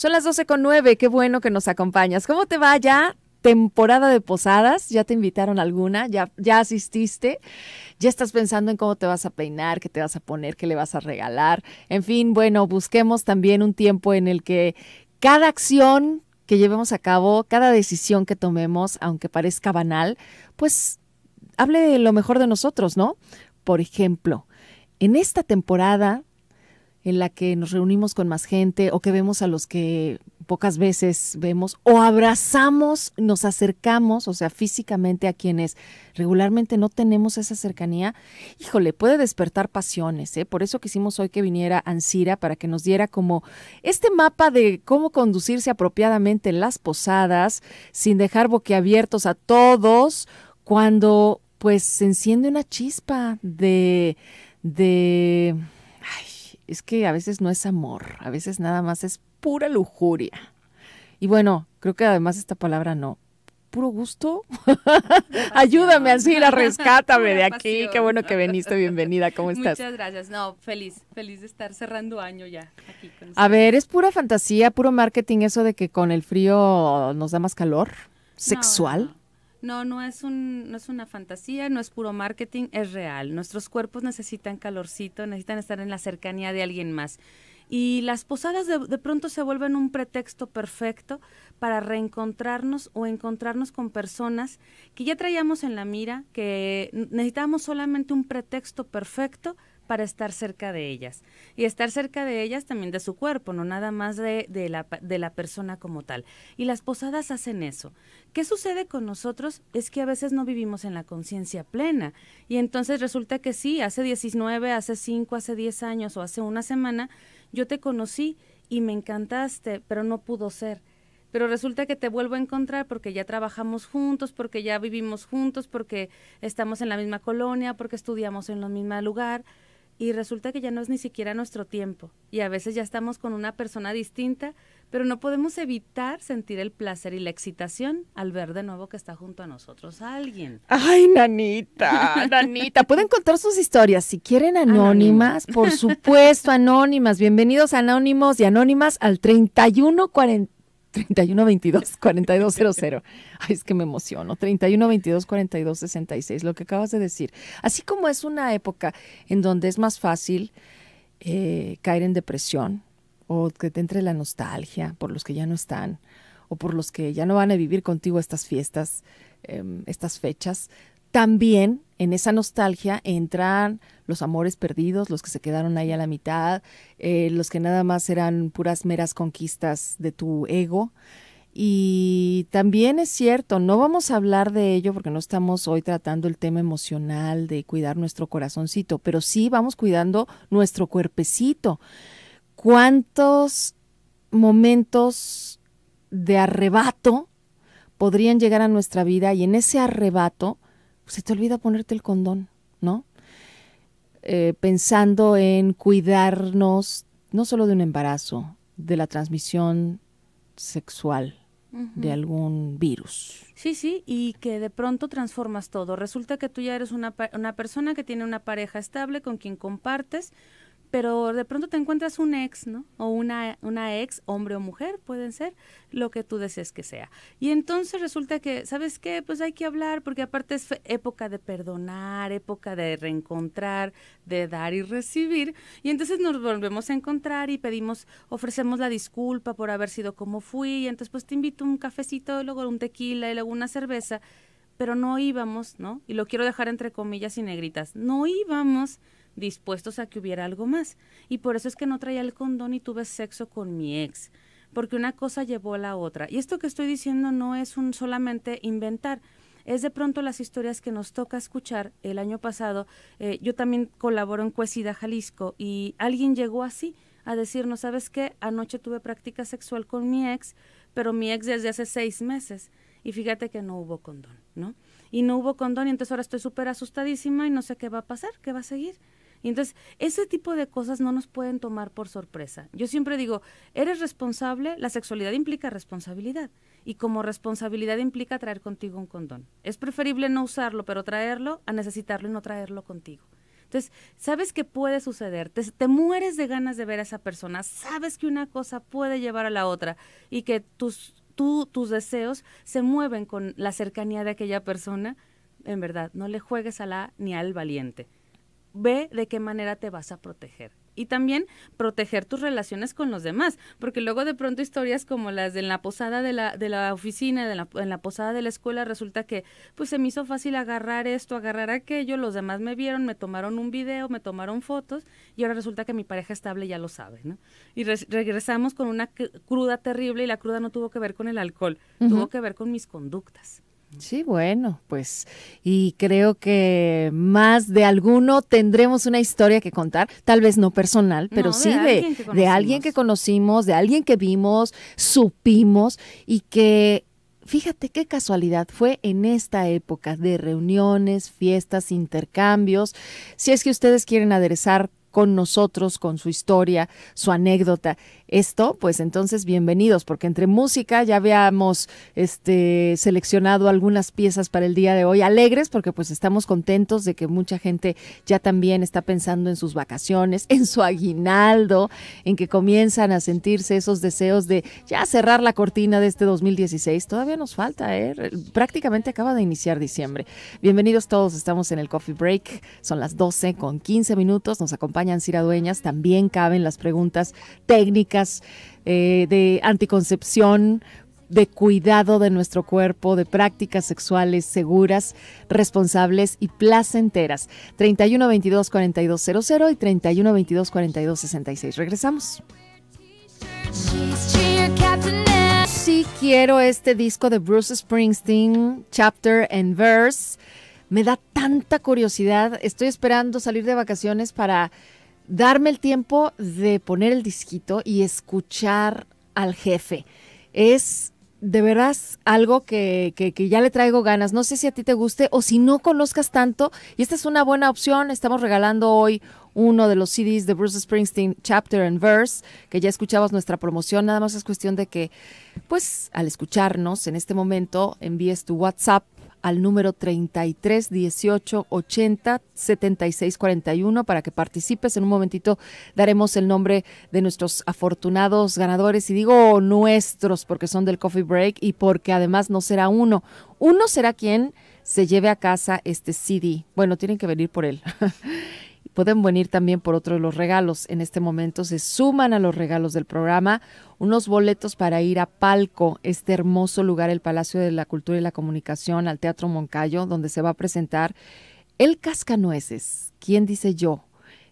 Son las 9, qué bueno que nos acompañas. ¿Cómo te va ya? Temporada de posadas, ya te invitaron alguna, ya, ya asististe, ya estás pensando en cómo te vas a peinar, qué te vas a poner, qué le vas a regalar. En fin, bueno, busquemos también un tiempo en el que cada acción que llevemos a cabo, cada decisión que tomemos, aunque parezca banal, pues hable lo mejor de nosotros, ¿no? Por ejemplo, en esta temporada en la que nos reunimos con más gente o que vemos a los que pocas veces vemos o abrazamos, nos acercamos, o sea, físicamente a quienes regularmente no tenemos esa cercanía, híjole, puede despertar pasiones, ¿eh? Por eso quisimos hoy que viniera Ancira para que nos diera como este mapa de cómo conducirse apropiadamente en las posadas sin dejar boquiabiertos a todos cuando pues se enciende una chispa de de es que a veces no es amor, a veces nada más es pura lujuria. Y bueno, creo que además esta palabra no. Puro gusto. Ayúdame así, la rescátame de aquí. Qué bueno que viniste, bienvenida. ¿Cómo estás? Muchas gracias. No, feliz, feliz de estar cerrando año ya A ver, es pura fantasía, puro marketing eso de que con el frío nos da más calor sexual. No, no es, un, no es una fantasía, no es puro marketing, es real. Nuestros cuerpos necesitan calorcito, necesitan estar en la cercanía de alguien más. Y las posadas de, de, pronto se vuelven un pretexto perfecto para reencontrarnos o encontrarnos con personas que ya traíamos en la mira, que necesitábamos solamente un pretexto perfecto para estar cerca de ellas. Y estar cerca de ellas también de su cuerpo, no nada más de, la, de la persona como tal. Y las posadas hacen eso. ¿Qué sucede con nosotros? Es que a veces no vivimos en la conciencia plena. Y entonces resulta que sí, hace 19, hace 5, hace 10 años o hace una semana, yo te conocí y me encantaste, pero no pudo ser pero resulta que te vuelvo a encontrar porque ya trabajamos juntos, porque ya vivimos juntos, porque estamos en la misma colonia, porque estudiamos en el mismo lugar y resulta que ya no es ni siquiera nuestro tiempo y a veces ya estamos con una persona distinta, pero no podemos evitar sentir el placer y la excitación al ver de nuevo que está junto a nosotros alguien. Ay, nanita, nanita, pueden contar sus historias si quieren anónimas, por supuesto, anónimas. Bienvenidos anónimos y anónimas al 3140 3122-4200. Ay, es que me emociono. 3122-4266, lo que acabas de decir. Así como es una época en donde es más fácil eh, caer en depresión o que te entre la nostalgia por los que ya no están o por los que ya no van a vivir contigo estas fiestas, em, estas fechas, también en esa nostalgia entran los amores perdidos, los que se quedaron ahí a la mitad, eh, los que nada más eran puras meras conquistas de tu ego. Y también es cierto, no vamos a hablar de ello porque no estamos hoy tratando el tema emocional de cuidar nuestro corazoncito, pero sí vamos cuidando nuestro cuerpecito. ¿Cuántos momentos de arrebato podrían llegar a nuestra vida y en ese arrebato pues, se te olvida ponerte el condón, ¿no? Eh, pensando en cuidarnos no solo de un embarazo, de la transmisión sexual de algún virus. Sí, sí, y que de pronto transformas todo. Resulta que tú ya eres una, una persona que tiene una pareja estable con quien compartes, pero de pronto te encuentras un ex, ¿no? O una, una ex, hombre o mujer, pueden ser, lo que tú desees que sea. Y entonces resulta que, ¿sabes qué? Pues hay que hablar, porque aparte es época de perdonar, época de reencontrar, de dar y recibir. Y entonces nos volvemos a encontrar y pedimos, ofrecemos la disculpa por haber sido como fui. Y entonces, pues te invito un cafecito, luego un tequila y luego una cerveza. Pero no íbamos, ¿no? Y lo quiero dejar entre comillas y negritas. No íbamos dispuestos a que hubiera algo más. Y por eso es que no traía el condón y tuve sexo con mi ex, porque una cosa llevó a la otra. Y esto que estoy diciendo no es un solamente inventar. Es de pronto las historias que nos toca escuchar. El año pasado eh, yo también colaboro en Cuesida, Jalisco, y alguien llegó así a decir no ¿sabes qué? Anoche tuve práctica sexual con mi ex, pero mi ex desde hace seis meses. Y fíjate que no hubo condón, ¿no? Y no hubo condón y entonces ahora estoy súper asustadísima y no sé qué va a pasar, qué va a seguir. Y entonces, ese tipo de cosas no nos pueden tomar por sorpresa. Yo siempre digo, eres responsable, la sexualidad implica responsabilidad. Y como responsabilidad implica traer contigo un condón. Es preferible no usarlo, pero traerlo a necesitarlo y no traerlo contigo. Entonces, sabes que puede suceder, te, mueres de ganas de ver a esa persona, sabes que una cosa puede llevar a la otra y que tus, tus deseos se mueven con la cercanía de aquella persona. En verdad, no le juegues a la ni al valiente ve de qué manera te vas a proteger. Y también proteger tus relaciones con los demás, porque luego de pronto historias como las de la posada de la, de la oficina, de la, en la posada de la escuela, resulta que pues se me hizo fácil agarrar esto, agarrar aquello, los demás me vieron, me tomaron un video, me tomaron fotos y ahora resulta que mi pareja estable ya lo sabe, ¿no? Y regresamos con una cruda terrible y la cruda no tuvo que ver con el alcohol, tuvo que ver con mis conductas. Sí, bueno, pues y creo que más de alguno tendremos una historia que contar, tal vez no personal, pero sí de alguien que conocimos, de alguien que vimos, supimos y que Fíjate qué casualidad fue en esta época de reuniones, fiestas, intercambios. Si es que ustedes quieren aderezar con nosotros, con su historia, su anécdota. Esto, pues entonces, bienvenidos, porque entre música ya habíamos este, seleccionado algunas piezas para el día de hoy, alegres, porque pues estamos contentos de que mucha gente ya también está pensando en sus vacaciones, en su aguinaldo, en que comienzan a sentirse esos deseos de ya cerrar la cortina de este 2016. Todavía nos falta, ¿eh? prácticamente acaba de iniciar diciembre. Bienvenidos todos, estamos en el Coffee Break, son las 12 con 15 minutos, nos acompañan también caben las preguntas técnicas eh, de anticoncepción, de cuidado de nuestro cuerpo, de prácticas sexuales seguras, responsables y placenteras. 31 22 42 y 31 22 42 66. Regresamos. Sí quiero este disco de Bruce Springsteen, Chapter and Verse me da tanta curiosidad. Estoy esperando salir de vacaciones para darme el tiempo de poner el disquito y escuchar al jefe. Es de verdad algo que, ya le traigo ganas. No sé si a ti te guste o si no conozcas tanto. Y esta es una buena opción. Estamos regalando hoy uno de los CDs de Bruce Springsteen, Chapter and Verse, que ya escuchamos nuestra promoción. Nada más es cuestión de que, pues, al escucharnos en este momento, envíes tu WhatsApp al número 33 18 80 76 41 para que participes. En un momentito daremos el nombre de nuestros afortunados ganadores y digo nuestros porque son del coffee break y porque además no será uno. Uno será quien se lleve a casa este CD. Bueno, tienen que venir por él. Pueden venir también por otro de los regalos. En este momento se suman a los regalos del programa unos boletos para ir a Palco, este hermoso lugar, el Palacio de la Cultura y la Comunicación, al Teatro Moncayo, donde se va a presentar El Cascanueces. ¿Quién dice yo?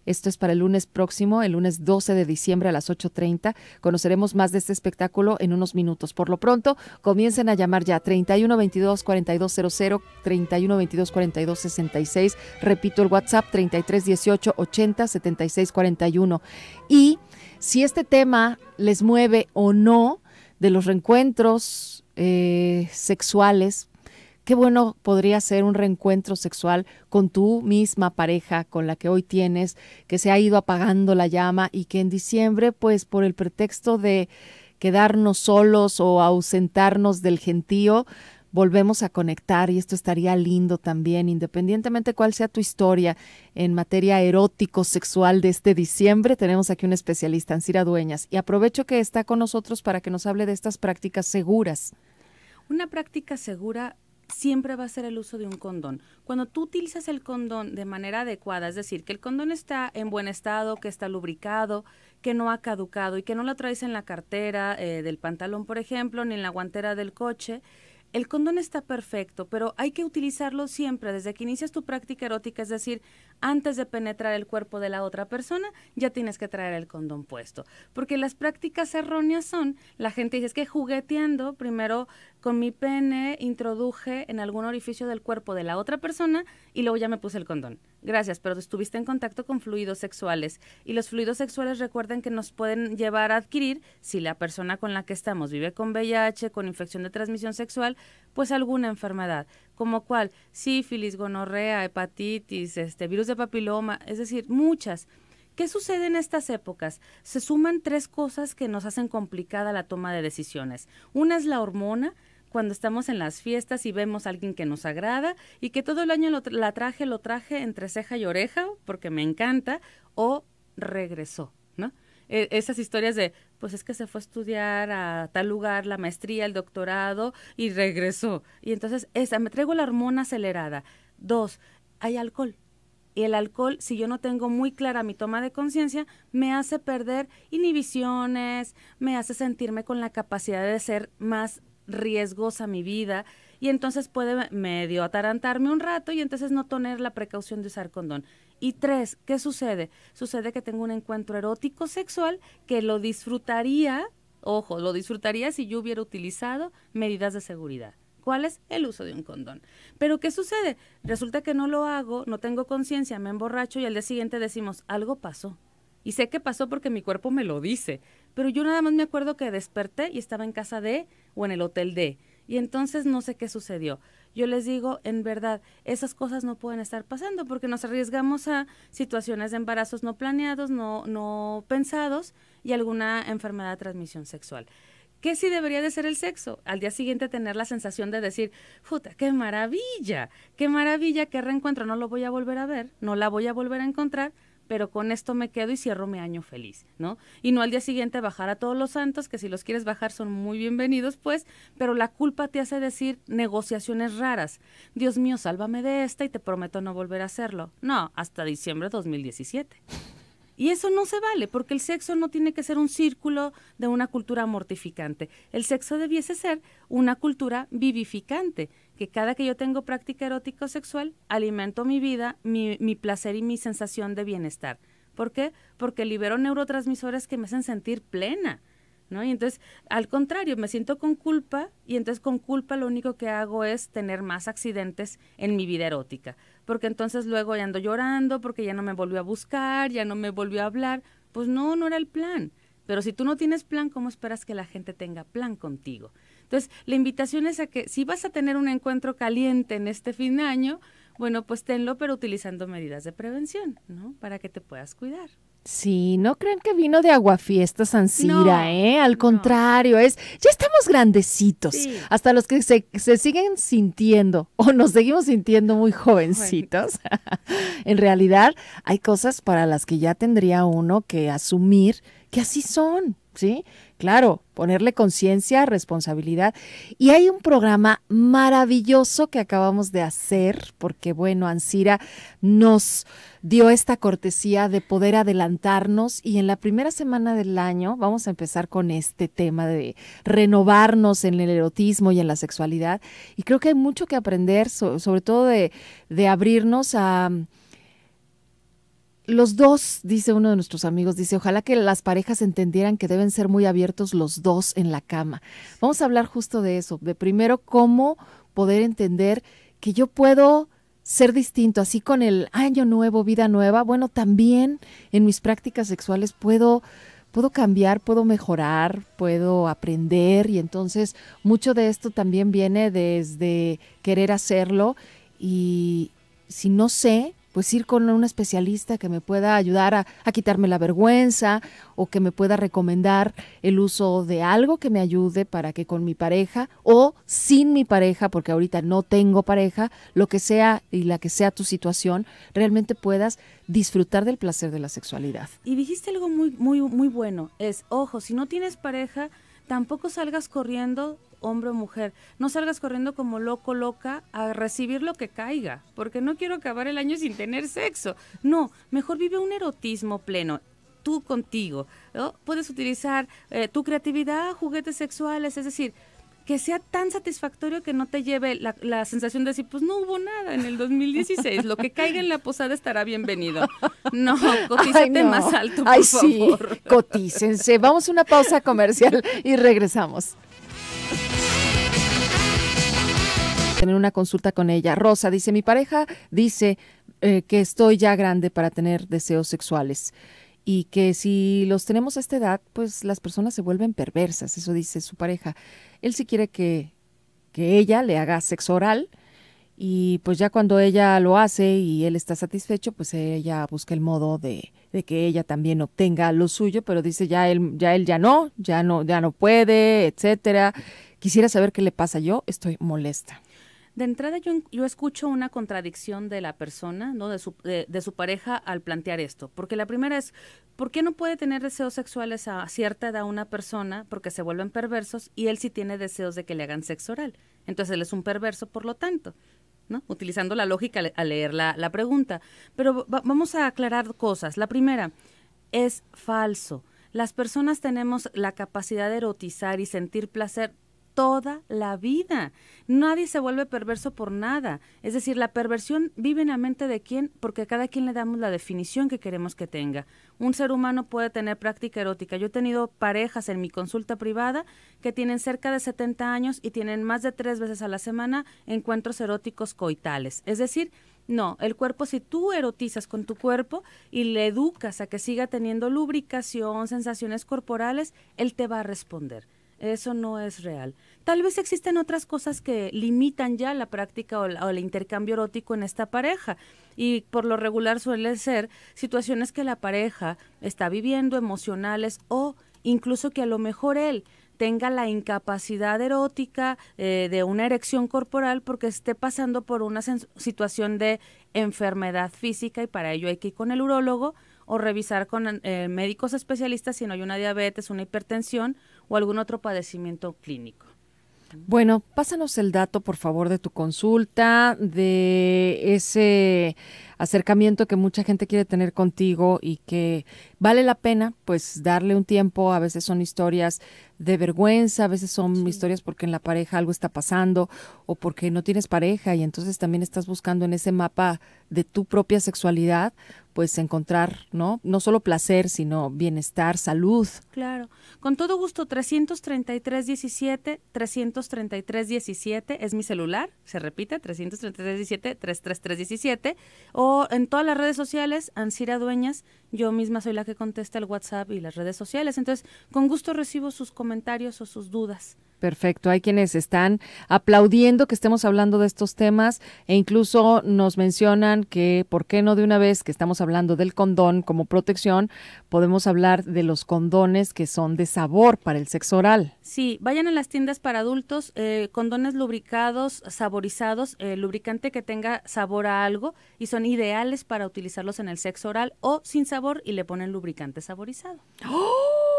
Esto es para el lunes próximo, el lunes 12 de diciembre a las 8.30. Conoceremos más de este espectáculo en unos minutos. Por lo pronto, comiencen a llamar ya 3122-4200, 3122-4266. Repito el WhatsApp 3318 80 76 41. Y si este tema les mueve o no de los reencuentros eh, sexuales, qué bueno podría ser un reencuentro sexual con tu misma pareja, con la que hoy tienes, que se ha ido apagando la llama y que en diciembre, pues por el pretexto de quedarnos solos o ausentarnos del gentío, volvemos a conectar y esto estaría lindo también, independientemente cuál sea tu historia en materia erótico-sexual de este diciembre. Tenemos aquí un especialista, en Dueñas, y aprovecho que está con nosotros para que nos hable de estas prácticas seguras. Una práctica segura siempre va a ser el uso de un condón. Cuando tú utilizas el condón de manera adecuada, es decir, que el condón está en buen estado, que está lubricado, que no ha caducado y que no lo traes en la cartera eh, del pantalón, por ejemplo, ni en la guantera del coche, el condón está perfecto, pero hay que utilizarlo siempre, desde que inicias tu práctica erótica, es decir, antes de penetrar el cuerpo de la otra persona, ya tienes que traer el condón puesto. Porque las prácticas erróneas son, la gente dice, es que jugueteando, primero con mi pene introduje en algún orificio del cuerpo de la otra persona y luego ya me puse el condón. Gracias, pero estuviste en contacto con fluidos sexuales. Y los fluidos sexuales recuerden que nos pueden llevar a adquirir, si la persona con la que estamos vive con VIH, con infección de transmisión sexual, pues alguna enfermedad como cual sífilis, gonorrea, hepatitis, este virus de papiloma, es decir, muchas. ¿Qué sucede en estas épocas? Se suman tres cosas que nos hacen complicada la toma de decisiones. Una es la hormona, cuando estamos en las fiestas y vemos a alguien que nos agrada y que todo el año la traje, lo traje entre ceja y oreja porque me encanta, o regresó, ¿no? E, esas historias de, pues es que se fue a estudiar a tal lugar, la maestría, el doctorado y regresó. Y entonces, esa, me traigo la hormona acelerada. Dos, hay alcohol. Y el alcohol, si yo no tengo muy clara mi toma de conciencia, me hace perder inhibiciones, me hace sentirme con la capacidad de ser más riesgosa mi vida y entonces puede medio atarantarme un rato y entonces no tener la precaución de usar condón. Y tres, ¿qué sucede? Sucede que tengo un encuentro erótico sexual que lo disfrutaría, ojo, lo disfrutaría si yo hubiera utilizado medidas de seguridad. ¿Cuál es? El uso de un condón. Pero ¿qué sucede? Resulta que no lo hago, no tengo conciencia, me emborracho y al día siguiente decimos, algo pasó. Y sé que pasó porque mi cuerpo me lo dice. Pero yo nada más me acuerdo que desperté y estaba en casa de o en el hotel de. Y entonces no sé qué sucedió yo les digo, en verdad, esas cosas no pueden estar pasando porque nos arriesgamos a situaciones de embarazos no planeados, no, no pensados y alguna enfermedad de transmisión sexual. ¿Qué sí debería de ser el sexo? Al día siguiente tener la sensación de decir, puta, qué maravilla, qué maravilla, qué reencuentro, no lo voy a volver a ver, no la voy a volver a encontrar, pero con esto me quedo y cierro mi año feliz, ¿no? Y no al día siguiente bajar a todos los santos, que si los quieres bajar son muy bienvenidos, pues, pero la culpa te hace decir negociaciones raras. Dios mío, sálvame de esta y te prometo no volver a hacerlo. No, hasta diciembre de 2017. Y eso no se vale, porque el sexo no tiene que ser un círculo de una cultura mortificante. El sexo debiese ser una cultura vivificante que cada que yo tengo práctica o sexual, alimento mi vida, mi, mi placer y mi sensación de bienestar. ¿Por qué? Porque libero neurotransmisores que me hacen sentir plena. ¿No? Y entonces, al contrario, me siento con culpa y entonces con culpa lo único que hago es tener más accidentes en mi vida erótica, porque entonces luego ya ando llorando, porque ya no me volvió a buscar, ya no me volvió a hablar, pues no, no era el plan. Pero si tú no tienes plan, ¿cómo esperas que la gente tenga plan contigo? Entonces, la invitación es a que si vas a tener un encuentro caliente en este fin de año, bueno, pues tenlo, pero utilizando medidas de prevención, ¿no? Para que te puedas cuidar. Sí, no crean que vino de Agua Fiesta, no, ¿eh? Al contrario, es ya estamos grandecitos. Hasta los que se, se, siguen sintiendo o nos seguimos sintiendo muy jovencitos. en realidad, hay cosas para las que ya tendría uno que asumir que así son, ¿sí? Claro, ponerle conciencia, responsabilidad. Y hay un programa maravilloso que acabamos de hacer, porque bueno, Ansira nos dio esta cortesía de poder adelantarnos y en la primera semana del año vamos a empezar con este tema de renovarnos en el erotismo y en la sexualidad. Y creo que hay mucho que aprender, sobre todo de, de abrirnos a los dos, dice uno de nuestros amigos, dice, ojalá que las parejas entendieran que deben ser muy abiertos los dos en la cama. Vamos a hablar justo de eso, de primero cómo poder entender que yo puedo ser distinto, así con el año nuevo, vida nueva, bueno, también en mis prácticas sexuales puedo puedo cambiar, puedo mejorar, puedo aprender y entonces mucho de esto también viene desde querer hacerlo y si no sé, pues ir con un especialista que me pueda ayudar a, a, quitarme la vergüenza o que me pueda recomendar el uso de algo que me ayude para que con mi pareja o sin mi pareja, porque ahorita no tengo pareja, lo que sea y la que sea tu situación, realmente puedas disfrutar del placer de la sexualidad. Y dijiste algo muy, muy, muy bueno, es, ojo, si no tienes pareja, tampoco salgas corriendo hombre o mujer. No salgas corriendo como loco, loca, a recibir lo que caiga, porque no quiero acabar el año sin tener sexo. No, mejor vive un erotismo pleno. Tú contigo. Puedes utilizar eh, tu creatividad, juguetes sexuales, es decir, que sea tan satisfactorio que no te lleve la, sensación de decir, pues no hubo nada en el 2016, lo que caiga en la posada estará bienvenido. No, cotícense más alto, por Ay, sí, cotícense. Vamos a una pausa comercial y regresamos. Tener una consulta con ella. Rosa dice, mi pareja dice eh, que estoy ya grande para tener deseos sexuales y que si los tenemos a esta edad, pues las personas se vuelven perversas, eso dice su pareja. Él sí quiere que, que ella le haga sexo oral y pues ya cuando ella lo hace y él está satisfecho, pues ella busca el modo de, de que ella también obtenga lo suyo, pero dice ya él ya él ya no, ya no ya no puede, etcétera. Quisiera saber qué le pasa yo, estoy molesta de entrada yo, escucho una contradicción de la persona, ¿no? De su, su, pareja al plantear esto. Porque la primera es, ¿por qué no puede tener deseos sexuales a cierta edad una persona porque se vuelven perversos y él sí tiene deseos de que le hagan sexo oral? Entonces él es un perverso, por lo tanto. ¿no? Utilizando la lógica a al leer la, la pregunta. Pero vamos a aclarar cosas. La primera, es falso. Las personas tenemos la capacidad de erotizar y sentir placer toda la vida. Nadie se vuelve perverso por nada. Es decir, la perversión vive en la mente de quien, porque a cada quien le damos la definición que queremos que tenga. Un ser humano puede tener práctica erótica. Yo he tenido parejas en mi consulta privada que tienen cerca de 70 años y tienen más de tres veces a la semana encuentros eróticos coitales. Es decir, no, el cuerpo, si tú erotizas con tu cuerpo y le educas a que siga teniendo lubricación, sensaciones corporales, él te va a responder. Eso no es real. Tal vez existen otras cosas que limitan ya la práctica o, el intercambio erótico en esta pareja. Y por lo regular suelen ser situaciones que la pareja está viviendo, emocionales o incluso que a lo mejor él tenga la incapacidad erótica eh, de una erección corporal porque esté pasando por una situación de enfermedad física y para ello hay que ir con el urólogo o revisar con eh, médicos especialistas si no hay una diabetes, una hipertensión o algún otro padecimiento clínico. Bueno, pásanos el dato, por favor, de tu consulta, de ese acercamiento que mucha gente quiere tener contigo y que vale la pena, pues, darle un tiempo. A veces son historias de vergüenza, a veces son historias porque en la pareja algo está pasando o porque no tienes pareja y entonces también estás buscando en ese mapa de tu propia sexualidad, pues encontrar, ¿no? No solo placer, sino bienestar, salud. Claro. Con todo gusto, 333 17 333 17 es mi celular, se repite, 333 17 333 17 o en todas las redes sociales, Ansira Dueñas yo misma soy la que contesta el WhatsApp y las redes sociales. Entonces, con gusto recibo sus comentarios o sus dudas. Perfecto, hay quienes están aplaudiendo que estemos hablando de estos temas e incluso nos mencionan que, ¿por qué no de una vez que estamos hablando del condón como protección, podemos hablar de los condones que son de sabor para el sexo oral? Sí, vayan a las tiendas para adultos, eh, condones lubricados, saborizados, eh, lubricante que tenga sabor a algo y son ideales para utilizarlos en el sexo oral o sin sabor y le ponen lubricante saborizado. ¡Oh!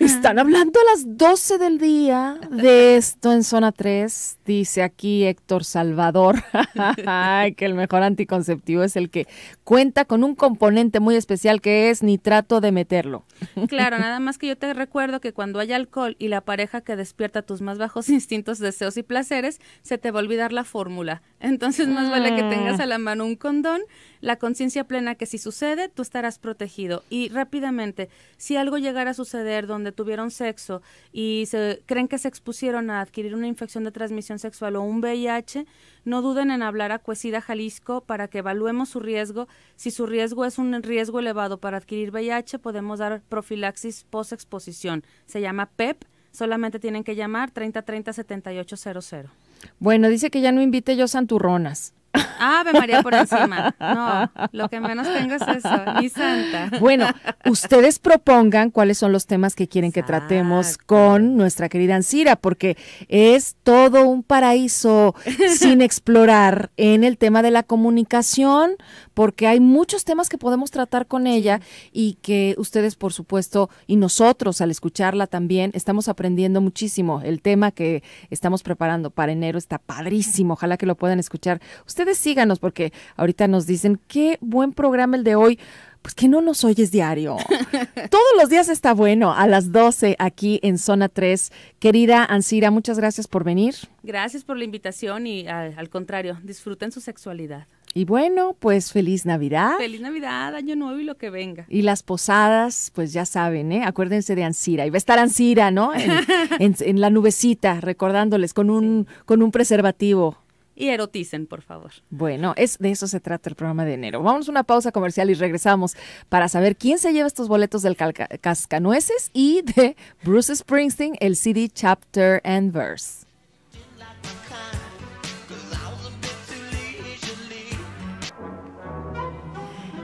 Están hablando a las 12 del día de esto en zona 3. Dice aquí Héctor Salvador que el mejor anticonceptivo es el que cuenta con un componente muy especial que es nitrato de meterlo. Claro, nada más que yo te recuerdo que cuando hay alcohol y la pareja que despierta tus más bajos instintos, deseos y placeres, se te va a olvidar la fórmula. Entonces más vale que ah. tengas a la mano un condón, la conciencia plena que si sucede, tú estarás protegido. Y rápidamente, si algo llegara a suceder, donde tuvieron sexo y se, creen que se expusieron a adquirir una infección de transmisión sexual o un VIH, no duden en hablar a Cuesida Jalisco para que evaluemos su riesgo. Si su riesgo es un riesgo elevado para adquirir VIH, podemos dar profilaxis post-exposición. Se llama PEP. E Solamente tienen que llamar 3030-7800. Bueno, dice que ya no invite yo santurronas. Ave María por encima. No, lo que menos tengo es eso, mi santa. Bueno, ustedes propongan cuáles son los temas que quieren que tratemos con nuestra querida Ancira, porque es todo un paraíso sin explorar en el tema de la comunicación, porque hay muchos temas que podemos tratar con ella y que ustedes, por supuesto, y nosotros al escucharla también, estamos aprendiendo muchísimo. El tema que estamos preparando para enero está padrísimo. Ojalá que lo puedan escuchar. Ustedes síganos porque ahorita nos dicen qué buen programa el de hoy. Pues que no nos oyes diario. Todos los días está bueno, a las 12 aquí en Zona 3. Querida Ansira, muchas gracias por venir. Gracias por la invitación y al, contrario, disfruten su sexualidad. Y bueno, pues feliz Navidad. Feliz Navidad, Año Nuevo y lo que venga. Y las posadas, pues ya saben, ¿eh? Acuérdense de Ansira. Y va a estar Ansira, ¿no? En, la nubecita, recordándoles con un, con un preservativo y eroticen, por favor. Bueno, es de eso se trata el programa de enero. Vamos a una pausa comercial y regresamos para saber quién se lleva estos boletos del Cascanueces y de Bruce Springsteen, el CD Chapter and Verse.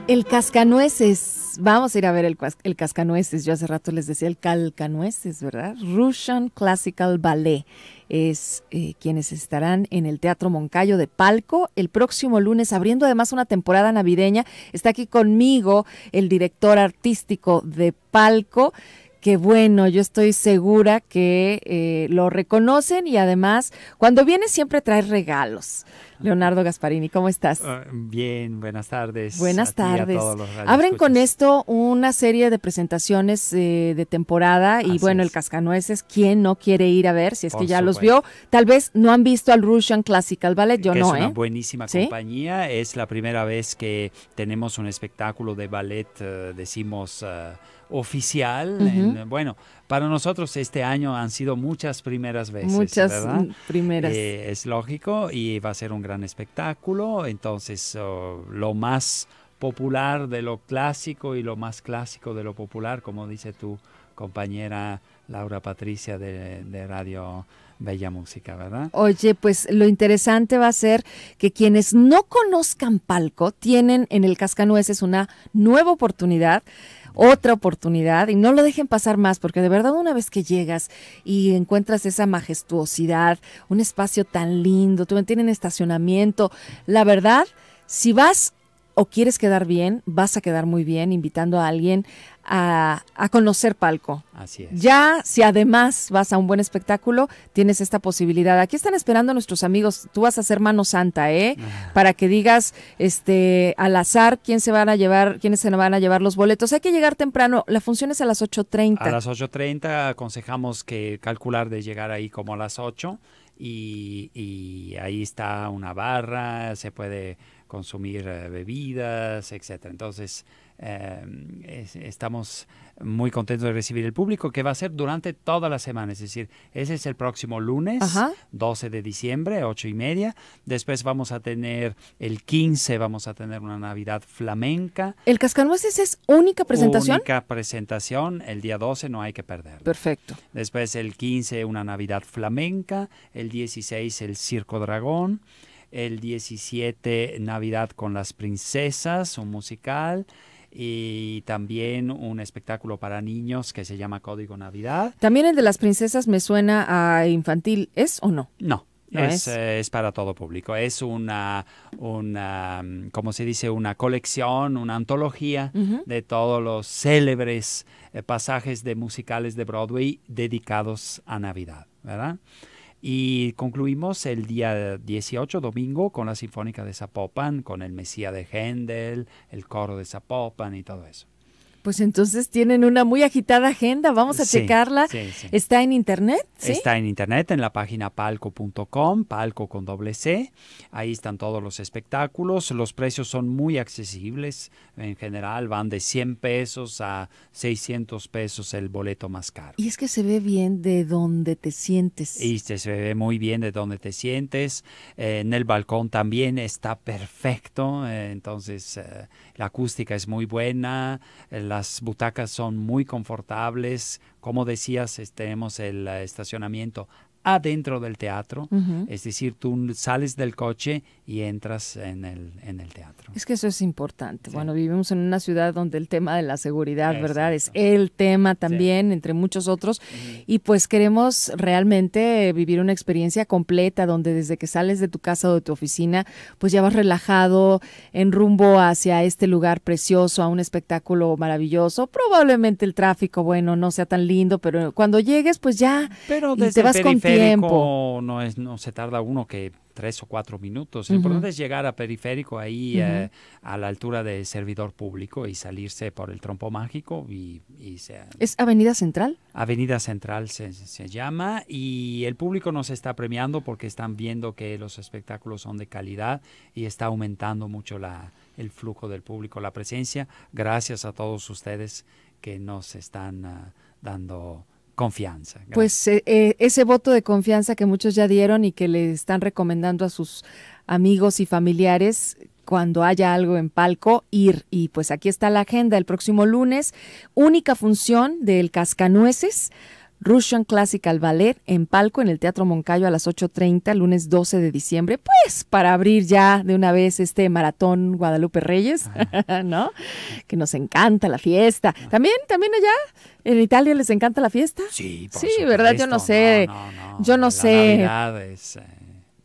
El Cascanueces vamos a ir a ver el, cascanueces. Yo hace rato les decía el calcanueces, ¿verdad? Russian Classical Ballet es eh, quienes estarán en el Teatro Moncayo de Palco el próximo lunes, abriendo además una temporada navideña. Está aquí conmigo el director artístico de Palco que bueno, yo estoy segura que eh, lo reconocen y además cuando viene siempre trae regalos. Leonardo Gasparini, ¿cómo estás? Ah, bien, buenas tardes. Buenas tardes. Abren con esto una serie de presentaciones eh, de temporada y bueno, el Cascanueces, ¿quién no quiere ir a ver? Si es que ya los vio, tal vez no han visto al Russian Classical Ballet, yo no, no, es una ¿eh? buenísima compañía, es la primera vez que tenemos un espectáculo de ballet, eh, decimos oficial. bueno, para nosotros este año han sido muchas primeras veces. Muchas primeras. es lógico y va a ser un gran espectáculo, entonces oh, lo más popular de lo clásico y lo más clásico de lo popular, como dice tu compañera Laura Patricia de, de Radio Bella Música, ¿verdad? Oye, pues lo interesante va a ser que quienes no conozcan Palco tienen en el Cascanueces una nueva oportunidad otra oportunidad y no lo dejen pasar más, porque de verdad una vez que llegas y encuentras esa majestuosidad, un espacio tan lindo, tienen estacionamiento, la verdad, si vas o quieres quedar bien, vas a quedar muy bien invitando a alguien a, conocer palco. Así es. Ya, si además vas a un buen espectáculo, tienes esta posibilidad. Aquí están esperando nuestros amigos. Tú vas a ser mano santa, ¿eh? Ah. Para que digas, este, al azar, quién se van a llevar, quiénes se van a llevar los boletos. Hay que llegar temprano. La función es a las 8.30. A las 8.30 aconsejamos que calcular de llegar ahí como a las 8. Y, ahí está una barra, se puede consumir eh, bebidas, etcétera. Entonces, eh, estamos muy contentos de recibir el público, que va a ser durante toda la semana. Es decir, ese es el próximo lunes, 12 de diciembre, 8 y media. Después vamos a tener el 15, vamos a tener una Navidad flamenca. ¿El Cascanueces es única presentación? Única presentación, el día 12 no hay que perder. Perfecto. Después el 15, una Navidad flamenca. El 16, el Circo Dragón el 17 Navidad con las Princesas, un musical, y también un espectáculo para niños que se llama Código Navidad. También el de las princesas me suena a infantil, ¿es o no? No. Eh, es, para todo público. Es una, como se dice, una colección, una antología de todos los célebres eh, pasajes de musicales de Broadway dedicados a Navidad, ¿verdad? Y concluimos el día 18, domingo, con la Sinfónica de Zapopan, con el Mesía de Händel, el coro de Zapopan y todo eso. Pues entonces tienen una muy agitada agenda, vamos a checarla. ¿Está en internet? Está en internet, en la página palco.com, palco con doble C. Ahí están todos los espectáculos, los precios son muy accesibles, en general van de 100 pesos a 600 pesos el boleto más caro. Y es que se ve bien de donde te sientes. Y se ve muy bien de donde te sientes, eh, en el balcón también está perfecto, eh, entonces eh, la acústica es muy buena, las butacas son muy confortables. Como decías, tenemos este, el eh, estacionamiento adentro del teatro, es decir, tú sales del coche y entras en el, teatro. Es que eso es importante. Bueno, vivimos en una ciudad donde el tema de la seguridad, ¿verdad? Es el tema también, entre muchos otros, y pues queremos realmente vivir una experiencia completa donde desde que sales de tu casa o de tu oficina, pues ya vas relajado en rumbo hacia este lugar precioso, a un espectáculo maravilloso. Probablemente el tráfico, bueno, no sea tan lindo, pero cuando llegues, pues ya te vas contento tiempo. No, es, no se tarda uno que tres o cuatro minutos. Lo importante es llegar a periférico ahí eh, a la altura del servidor público y salirse por el trompo mágico. Y, ¿Es Avenida Central? Avenida Central se, llama y el público nos está premiando porque están viendo que los espectáculos son de calidad y está aumentando mucho la, el flujo del público, la presencia. Gracias a todos ustedes que nos están ah, dando confianza. Pues eh, eh, ese voto de confianza que muchos ya dieron y que le están recomendando a sus amigos y familiares cuando haya algo en palco, ir. Y pues aquí está la agenda el próximo lunes, única función del Cascanueces Russian Classical Ballet en Palco, en el Teatro Moncayo a las 8.30, lunes 12 de diciembre, pues para abrir ya de una vez este maratón Guadalupe Reyes, ¿no? Que nos encanta la fiesta. También, también allá en Italia les encanta la fiesta. Sí, por sí, verdad, yo no sé, yo no sé. Eh,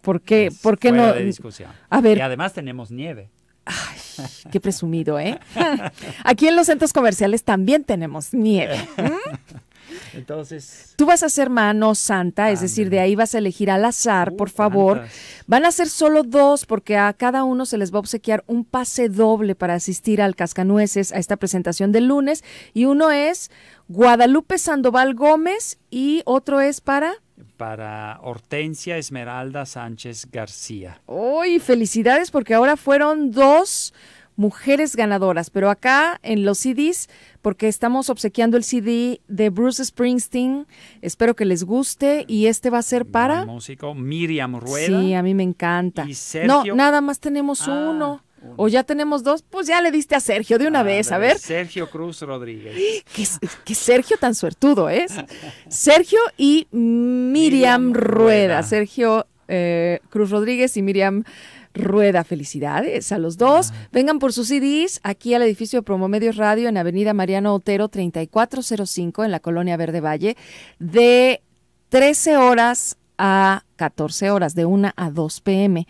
¿Por qué, ¿por qué no? discusión. A ver. Y además tenemos nieve. Ay, qué presumido, ¿eh? Aquí en los centros comerciales también tenemos nieve. ¿Mm? Entonces. Tú vas a ser mano santa, es decir, de ahí vas a elegir al azar, por uh, favor. Van a ser solo dos, porque a cada uno se les va a obsequiar un pase doble para asistir al Cascanueces a esta presentación del lunes. Y uno es Guadalupe Sandoval Gómez y otro es para para Hortensia Esmeralda Sánchez García. ¡Uy! Felicidades porque ahora fueron dos mujeres ganadoras, pero acá en los CDs, porque estamos obsequiando el CD de Bruce Springsteen, espero que les guste y este va a ser para... Músico Miriam Rueda. Sí, a mí me encanta. Y Sergio... No, nada más tenemos ah, uno. O ya tenemos dos, pues ya le diste a Sergio de una vez, a ver. Sergio Cruz Rodríguez. ¡Qué Sergio tan suertudo es. ¿eh? Sergio y Miriam, Rueda. Sergio eh, Cruz Rodríguez y Miriam Rueda. Felicidades a los dos. Ah. Vengan por sus CDs aquí al edificio Promomedios Radio en Avenida Mariano Otero 3405 en la colonia Verde Valle de 13 horas a 14 horas, de 1 a 2 pm.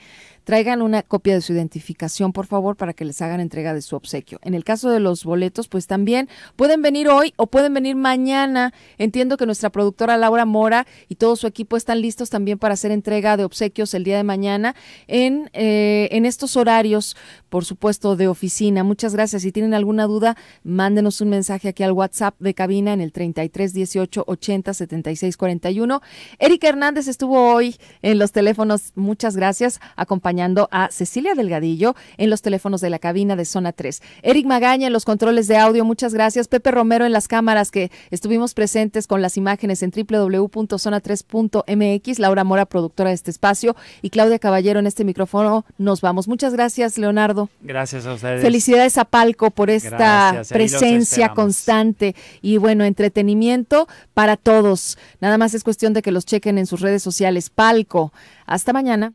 Traigan una copia de su identificación, por favor, para que les hagan entrega de su obsequio. En el caso de los boletos, pues también pueden venir hoy o pueden venir mañana. Entiendo que nuestra productora Laura Mora y todo su equipo están listos también para hacer entrega de obsequios el día de mañana en, eh, en estos horarios, por supuesto, de oficina. Muchas gracias. Si tienen alguna duda, mándenos un mensaje aquí al WhatsApp de cabina en el 33 18 80 76 41. Erika Hernández estuvo hoy en los teléfonos. Muchas gracias. Acompañando a Cecilia Delgadillo en los teléfonos de la cabina de Zona 3. Eric Magaña en los controles de audio, muchas gracias. Pepe Romero en las cámaras que estuvimos presentes con las imágenes en www.zona3.mx. Laura Mora, productora de este espacio, y Claudia Caballero en este micrófono. Nos vamos. Muchas gracias, Leonardo. Gracias a ustedes. Felicidades a Palco por esta presencia constante y bueno, entretenimiento para todos. Nada más es cuestión de que los chequen en sus redes sociales. Palco. Hasta mañana.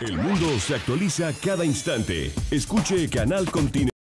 El mundo se actualiza cada instante. Escuche Canal Continuo.